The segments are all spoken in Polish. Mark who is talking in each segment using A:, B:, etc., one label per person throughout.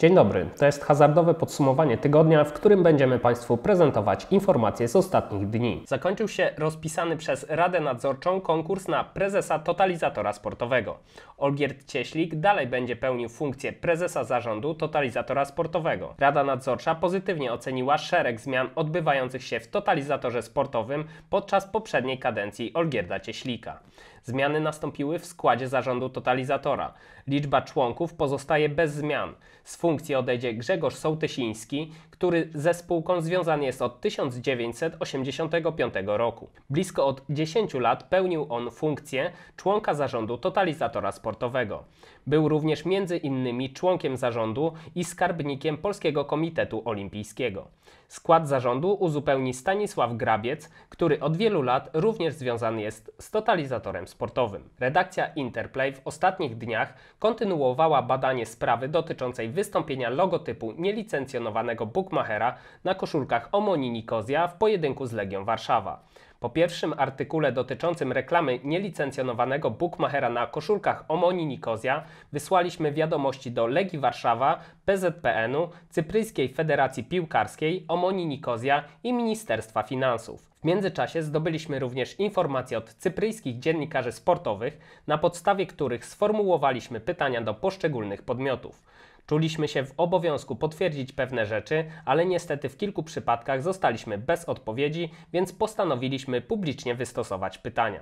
A: Dzień dobry, to jest hazardowe podsumowanie tygodnia, w którym będziemy Państwu prezentować informacje z ostatnich dni. Zakończył się rozpisany przez Radę Nadzorczą konkurs na prezesa totalizatora sportowego. Olgierd Cieślik dalej będzie pełnił funkcję prezesa zarządu totalizatora sportowego. Rada Nadzorcza pozytywnie oceniła szereg zmian odbywających się w totalizatorze sportowym podczas poprzedniej kadencji Olgierda Cieślika. Zmiany nastąpiły w składzie zarządu totalizatora. Liczba członków pozostaje bez zmian. Z funkcji odejdzie Grzegorz Sołtysiński, który ze spółką związany jest od 1985 roku. Blisko od 10 lat pełnił on funkcję członka zarządu totalizatora sportowego. Był również między innymi członkiem zarządu i skarbnikiem Polskiego Komitetu Olimpijskiego. Skład zarządu uzupełni Stanisław Grabiec, który od wielu lat również związany jest z totalizatorem sportowym. Redakcja Interplay w ostatnich dniach kontynuowała badanie sprawy dotyczącej wystąpienia logotypu nielicencjonowanego bookmachera na koszulkach Omoni Nikozja w pojedynku z Legią Warszawa. Po pierwszym artykule dotyczącym reklamy nielicencjonowanego bookmachera na koszulkach Omoni Nikozja wysłaliśmy wiadomości do Legii Warszawa, PZPN-u, Cypryjskiej Federacji Piłkarskiej, Omoni Nikozja i Ministerstwa Finansów. W międzyczasie zdobyliśmy również informacje od cypryjskich dziennikarzy sportowych, na podstawie których sformułowaliśmy pytania do poszczególnych podmiotów. Czuliśmy się w obowiązku potwierdzić pewne rzeczy, ale niestety w kilku przypadkach zostaliśmy bez odpowiedzi, więc postanowiliśmy publicznie wystosować pytania.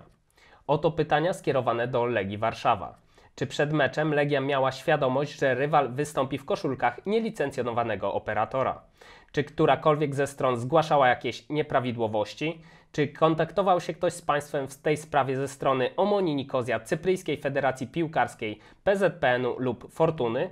A: Oto pytania skierowane do Legii Warszawa. Czy przed meczem Legia miała świadomość, że rywal wystąpi w koszulkach nielicencjonowanego operatora? Czy którakolwiek ze stron zgłaszała jakieś nieprawidłowości? Czy kontaktował się ktoś z państwem w tej sprawie ze strony Omoni Nikozja Cypryjskiej Federacji Piłkarskiej, PZPN-u lub Fortuny?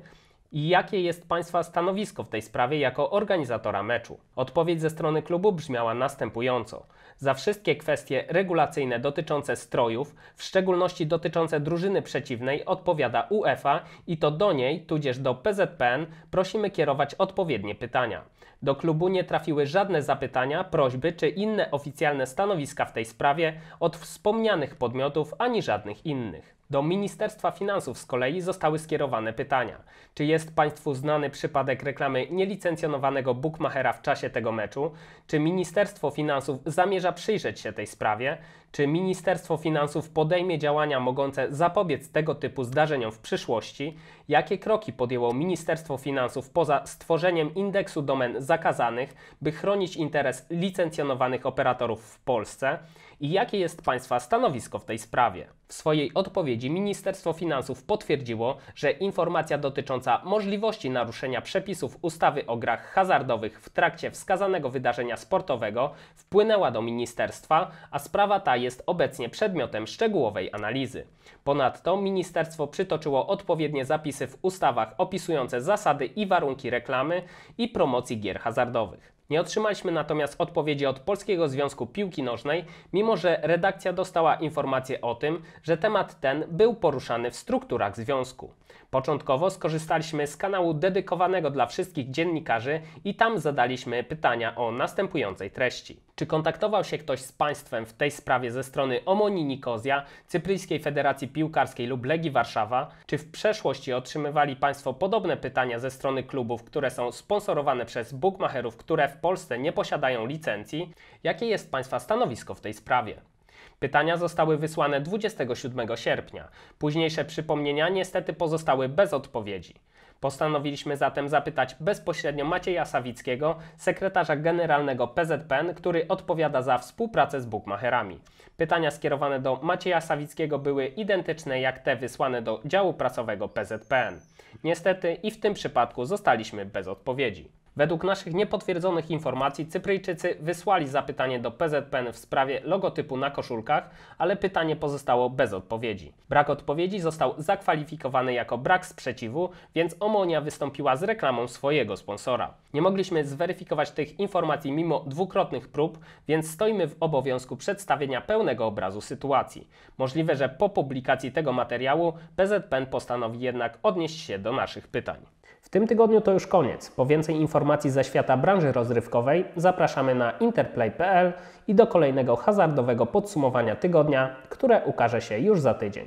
A: i jakie jest Państwa stanowisko w tej sprawie jako organizatora meczu. Odpowiedź ze strony klubu brzmiała następująco. Za wszystkie kwestie regulacyjne dotyczące strojów, w szczególności dotyczące drużyny przeciwnej, odpowiada UEFA i to do niej, tudzież do PZPN, prosimy kierować odpowiednie pytania. Do klubu nie trafiły żadne zapytania, prośby czy inne oficjalne stanowiska w tej sprawie od wspomnianych podmiotów ani żadnych innych. Do Ministerstwa Finansów z kolei zostały skierowane pytania. Czy jest Państwu znany przypadek reklamy nielicencjonowanego bookmachera w czasie tego meczu? Czy Ministerstwo Finansów zamierza przyjrzeć się tej sprawie? Czy Ministerstwo Finansów podejmie działania mogące zapobiec tego typu zdarzeniom w przyszłości? Jakie kroki podjęło Ministerstwo Finansów poza stworzeniem indeksu domen zagranicznych? zakazanych, by chronić interes licencjonowanych operatorów w Polsce i jakie jest Państwa stanowisko w tej sprawie? W swojej odpowiedzi Ministerstwo Finansów potwierdziło, że informacja dotycząca możliwości naruszenia przepisów ustawy o grach hazardowych w trakcie wskazanego wydarzenia sportowego wpłynęła do ministerstwa, a sprawa ta jest obecnie przedmiotem szczegółowej analizy. Ponadto ministerstwo przytoczyło odpowiednie zapisy w ustawach opisujące zasady i warunki reklamy i promocji gier gier hazardowych. Nie otrzymaliśmy natomiast odpowiedzi od Polskiego Związku Piłki Nożnej, mimo że redakcja dostała informację o tym, że temat ten był poruszany w strukturach związku. Początkowo skorzystaliśmy z kanału dedykowanego dla wszystkich dziennikarzy i tam zadaliśmy pytania o następującej treści. Czy kontaktował się ktoś z państwem w tej sprawie ze strony Omoni Nikozja, Cypryjskiej Federacji Piłkarskiej lub Legii Warszawa? Czy w przeszłości otrzymywali państwo podobne pytania ze strony klubów, które są sponsorowane przez bukmacherów, które w w Polsce nie posiadają licencji, jakie jest Państwa stanowisko w tej sprawie? Pytania zostały wysłane 27 sierpnia. Późniejsze przypomnienia niestety pozostały bez odpowiedzi. Postanowiliśmy zatem zapytać bezpośrednio Macieja Sawickiego, sekretarza generalnego PZPN, który odpowiada za współpracę z bukmacherami. Pytania skierowane do Macieja Sawickiego były identyczne jak te wysłane do działu prasowego PZPN. Niestety i w tym przypadku zostaliśmy bez odpowiedzi. Według naszych niepotwierdzonych informacji Cypryjczycy wysłali zapytanie do PZPN w sprawie logotypu na koszulkach, ale pytanie pozostało bez odpowiedzi. Brak odpowiedzi został zakwalifikowany jako brak sprzeciwu, więc Omonia wystąpiła z reklamą swojego sponsora. Nie mogliśmy zweryfikować tych informacji mimo dwukrotnych prób, więc stoimy w obowiązku przedstawienia pełnego obrazu sytuacji. Możliwe, że po publikacji tego materiału PZPN postanowi jednak odnieść się do naszych pytań. W tym tygodniu to już koniec. Po więcej informacji ze świata branży rozrywkowej zapraszamy na interplay.pl i do kolejnego hazardowego podsumowania tygodnia, które ukaże się już za tydzień.